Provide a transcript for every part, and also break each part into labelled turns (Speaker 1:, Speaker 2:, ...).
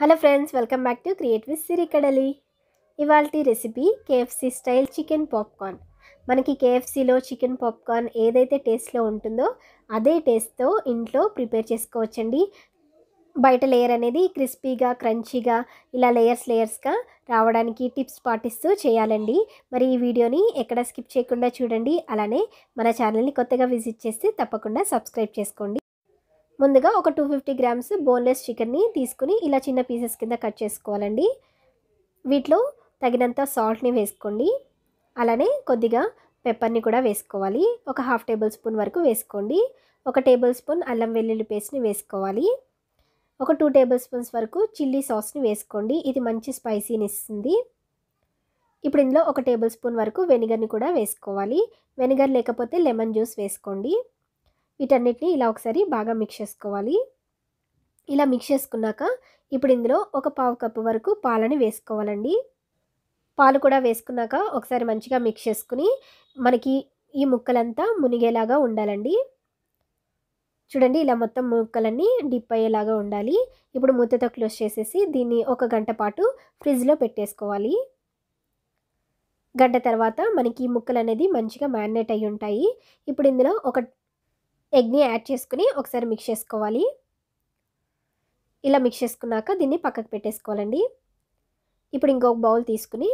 Speaker 1: hello friends welcome back to create with Sirikadali ఇవాళ recipe KFC style chicken popcorn మనకి కేఎఫ్సీలో chicken popcorn ఏదైతే టేస్ట్లో ఉంటుందో అదే టేస్ట్తో ఇంట్లో ప్రిపేర్ చేసుకోవచ్చండి బయట లేయర్ అనేది క్రిస్పీగా క్రంచీగా ఇలా లేయర్స్ లేయర్స్గా రావడానికి టిప్స్ పాటిస్తూ చేయాలండి మరి ఈ వీడియోని ఎక్కడ స్కిప్ చేయకుండా చూడండి అలానే మన ఛానల్ని కొత్తగా విజిట్ చేస్తే తప్పకుండా సబ్స్క్రైబ్ చేసుకోండి ముందుగా ఒక టూ ఫిఫ్టీ గ్రామ్స్ బోన్లెస్ చికెన్ని తీసుకుని ఇలా చిన్న పీసెస్ కింద కట్ చేసుకోవాలండి వీటిలో తగినంత సాల్ట్ని వేసుకోండి అలానే కొద్దిగా పెప్పర్ని కూడా వేసుకోవాలి ఒక హాఫ్ టేబుల్ స్పూన్ వరకు వేసుకోండి ఒక టేబుల్ స్పూన్ అల్లం వెల్లుల్లి పేస్ట్ని వేసుకోవాలి ఒక టూ టేబుల్ స్పూన్స్ వరకు చిల్లీ సాస్ని వేసుకోండి ఇది మంచి స్పైసీని ఇస్తుంది ఇప్పుడు ఇందులో ఒక టేబుల్ స్పూన్ వరకు వెనిగర్ని కూడా వేసుకోవాలి వెనిగర్ లేకపోతే లెమన్ జ్యూస్ వేసుకోండి వీటన్నిటిని ఇలా ఒకసారి బాగా మిక్స్ చేసుకోవాలి ఇలా మిక్స్ చేసుకున్నాక ఇప్పుడు ఇందులో ఒక పావు కప్పు వరకు పాలని వేసుకోవాలండి పాలు కూడా వేసుకున్నాక ఒకసారి మంచిగా మిక్స్ చేసుకుని మనకి ఈ ముక్కలంతా మునిగేలాగా ఉండాలండి చూడండి ఇలా మొత్తం ముక్కలన్నీ డిప్ అయ్యేలాగా ఉండాలి ఇప్పుడు మూతతో క్లోజ్ చేసేసి దీన్ని ఒక గంట పాటు ఫ్రిడ్జ్లో పెట్టేసుకోవాలి గంట తర్వాత మనకి ముక్కలు అనేది మంచిగా మ్యారినేట్ అయ్యి ఉంటాయి ఇప్పుడు ఇందులో ఒక ఎగ్ని యాడ్ చేసుకుని ఒకసారి మిక్స్ చేసుకోవాలి ఇలా మిక్స్ చేసుకున్నాక దీన్ని పక్కకు పెట్టేసుకోవాలండి ఇప్పుడు ఇంకొక బౌల్ తీసుకుని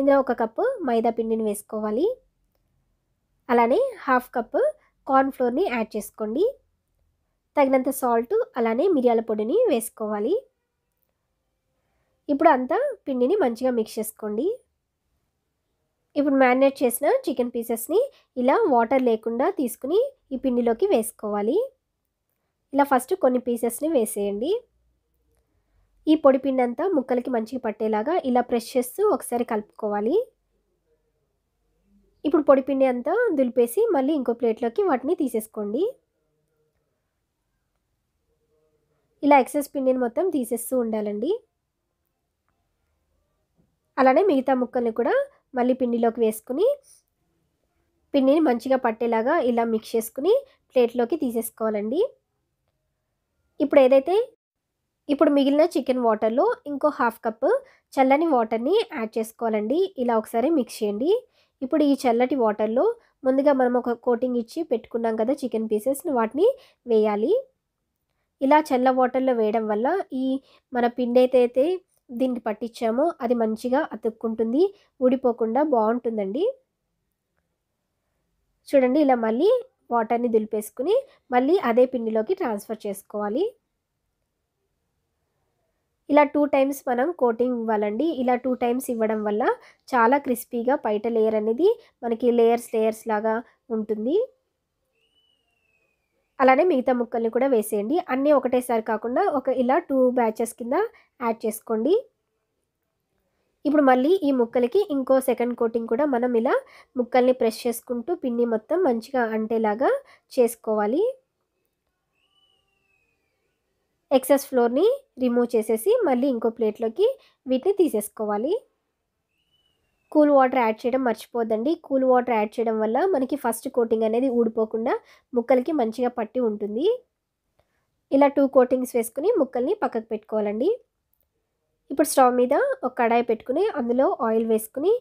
Speaker 1: ఇందులో ఒక కప్పు మైదా పిండిని వేసుకోవాలి అలానే హాఫ్ కప్పు కార్న్ఫ్లోర్ని యాడ్ చేసుకోండి తగినంత సాల్ట్ అలానే మిరియాల పొడిని వేసుకోవాలి ఇప్పుడు అంతా పిండిని మంచిగా మిక్స్ చేసుకోండి ఇప్పుడు మ్యారినేట్ చేసిన చికెన్ పీసెస్ని ఇలా వాటర్ లేకుండా తీసుకుని ఈ పిండిలోకి వేసుకోవాలి ఇలా ఫస్ట్ కొన్ని పీసెస్ని వేసేయండి ఈ పొడి పిండి అంతా ముక్కలకి మంచిగా పట్టేలాగా ఇలా ప్రెష్ చేస్తూ ఒకసారి కలుపుకోవాలి ఇప్పుడు పొడి పిండి అంతా దులిపేసి మళ్ళీ ఇంకో ప్లేట్లోకి వాటిని తీసేసుకోండి ఇలా ఎక్సెస్ పిండిని మొత్తం తీసేస్తూ ఉండాలండి అలానే మిగతా ముక్కల్ని కూడా మళ్ళీ పిండిలోకి వేసుకుని పిండిని మంచిగా పట్టేలాగా ఇలా మిక్స్ చేసుకుని ప్లేట్లోకి తీసేసుకోవాలండి ఇప్పుడు ఏదైతే ఇప్పుడు మిగిలిన చికెన్ వాటర్లో ఇంకో హాఫ్ కప్ చల్లని వాటర్ని యాడ్ చేసుకోవాలండి ఇలా ఒకసారి మిక్స్ చేయండి ఇప్పుడు ఈ చల్లటి వాటర్లో ముందుగా మనం ఒక కోటింగ్ ఇచ్చి పెట్టుకున్నాం కదా చికెన్ పీసెస్ వాటిని వేయాలి ఇలా చల్ల వాటర్లో వేయడం వల్ల ఈ మన పిండి అయితే దీనికి పట్టించామో అది మంచిగా అతుక్కుంటుంది ఊడిపోకుండా బాగుంటుందండి చూడండి ఇలా మళ్ళీ వాటర్ని దులిపేసుకుని మళ్ళీ అదే పిండిలోకి ట్రాన్స్ఫర్ చేసుకోవాలి ఇలా టూ టైమ్స్ మనం కోటింగ్ ఇవ్వాలండి ఇలా టూ టైమ్స్ ఇవ్వడం వల్ల చాలా క్రిస్పీగా బయట లేయర్ అనేది మనకి లేయర్స్ లేయర్స్ లాగా ఉంటుంది అలానే మిగతా ముక్కల్ని కూడా వేసేయండి అన్నీ ఒకటేసారి కాకుండా ఒక ఇలా టూ బ్యాచెస్ కింద యాడ్ చేసుకోండి ఇప్పుడు మళ్ళీ ఈ ముక్కలకి ఇంకో సెకండ్ కోటింగ్ కూడా మనం ఇలా ముక్కల్ని ప్రెస్ చేసుకుంటూ పిండి మొత్తం మంచిగా అంటేలాగా చేసుకోవాలి ఎక్సెస్ ఫ్లోర్ని రిమూవ్ చేసేసి మళ్ళీ ఇంకో ప్లేట్లోకి వీటిని తీసేసుకోవాలి కూల్ వాటర్ యాడ్ చేయడం మర్చిపోద్దండి కూల్ వాటర్ యాడ్ చేయడం వల్ల మనకి ఫస్ట్ కోటింగ్ అనేది ఊడిపోకుండా ముక్కలకి మంచిగా పట్టి ఉంటుంది ఇలా టూ కోటింగ్స్ వేసుకుని ముక్కల్ని పక్కకు పెట్టుకోవాలండి ఇప్పుడు స్టవ్ మీద ఒక కడాయి పెట్టుకుని అందులో ఆయిల్ వేసుకుని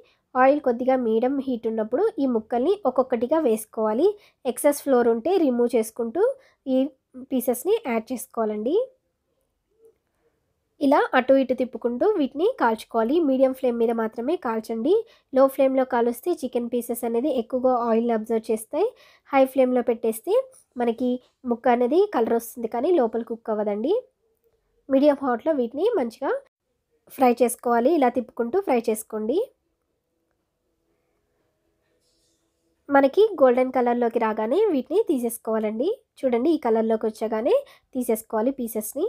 Speaker 1: ఆయిల్ కొద్దిగా మీడియం హీట్ ఉన్నప్పుడు ఈ ముక్కల్ని ఒక్కొక్కటిగా వేసుకోవాలి ఎక్సెస్ ఫ్లోర్ ఉంటే రిమూవ్ చేసుకుంటూ ఈ పీసెస్ని యాడ్ చేసుకోవాలండి ఇలా అటు ఇటు తిప్పుకుంటూ వీటిని కాల్చుకోవాలి మీడియం ఫ్లేమ్ మీద మాత్రమే కాల్చండి లో ఫ్లేమ్లో కాలుస్తే చికెన్ పీసెస్ అనేది ఎక్కువగా ఆయిల్ అబ్జర్వ్ చేస్తాయి హై ఫ్లేమ్లో పెట్టేస్తే మనకి ముక్క అనేది కలర్ వస్తుంది కానీ లోపల కుక్ అవ్వదండి మీడియం హాట్లో వీటిని మంచిగా ఫ్రై చేసుకోవాలి ఇలా తిప్పుకుంటూ ఫ్రై చేసుకోండి మనకి గోల్డెన్ కలర్లోకి రాగానే వీటిని తీసేసుకోవాలండి చూడండి ఈ కలర్లోకి వచ్చాగానే తీసేసుకోవాలి పీసెస్ని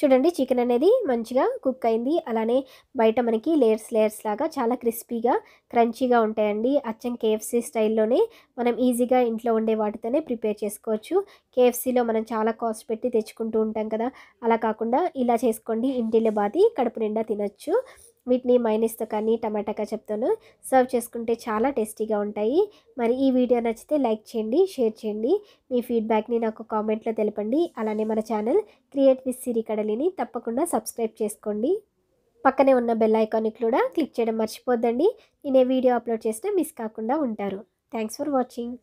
Speaker 1: చూడండి చికెన్ అనేది మంచిగా కుక్ అయింది అలానే బయట మనకి లేయర్స్ లేయర్స్ లాగా చాలా క్రిస్పీగా క్రంచీగా ఉంటాయండి అచ్చం కేఎఫ్సీ స్టైల్లోనే మనం ఈజీగా ఇంట్లో ఉండే వాటితోనే ప్రిపేర్ చేసుకోవచ్చు కేఎఫ్సీలో మనం చాలా కాస్ట్ పెట్టి తెచ్చుకుంటూ ఉంటాం కదా అలా కాకుండా ఇలా చేసుకోండి ఇంటిలో బాతి కడుపు నిండా తినచ్చు వీటిని మైనస్తో కానీ టమాటా చెప్తాను సర్వ్ చేసుకుంటే చాలా టేస్టీగా ఉంటాయి మరి ఈ వీడియో నచ్చితే లైక్ చేయండి షేర్ చేయండి మీ ఫీడ్బ్యాక్ని నాకు కామెంట్లో తెలపండి అలానే మన ఛానల్ క్రియేట్ విత్ సిరి కడలిని తప్పకుండా సబ్స్క్రైబ్ చేసుకోండి పక్కనే ఉన్న బెల్ ఐకాన్ని కూడా క్లిక్ చేయడం మర్చిపోద్దండి నేనే వీడియో అప్లోడ్ చేసినా మిస్ కాకుండా ఉంటారు థ్యాంక్స్ ఫర్ వాచింగ్